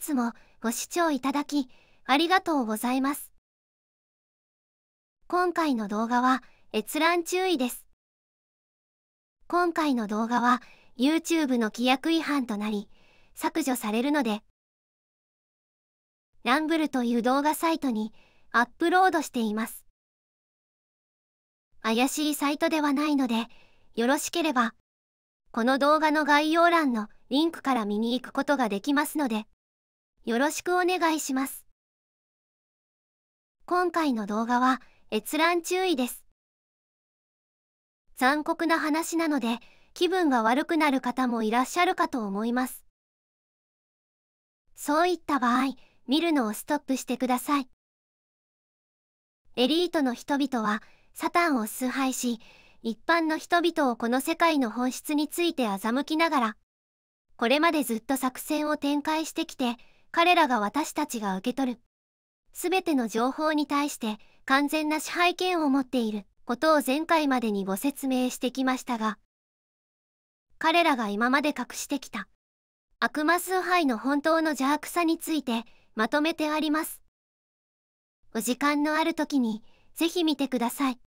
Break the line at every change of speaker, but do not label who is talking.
つもご視聴いただきありがとうございます。今回の動画は閲覧注意です。今回の動画は YouTube の規約違反となり削除されるのでランブルという動画サイトにアップロードしています。怪しいサイトではないので、よろしければ、この動画の概要欄のリンクから見に行くことができますので、よろしくお願いします。今回の動画は閲覧注意です。残酷な話なので気分が悪くなる方もいらっしゃるかと思います。そういった場合、見るのをストップしてください。エリートの人々はサタンを崇拝し、一般の人々をこの世界の本質について欺きながら、これまでずっと作戦を展開してきて、彼らが私たちが受け取る全ての情報に対して完全な支配権を持っていることを前回までにご説明してきましたが彼らが今まで隠してきた悪魔崇拝の本当の邪悪さについてまとめてありますお時間のある時にぜひ見てください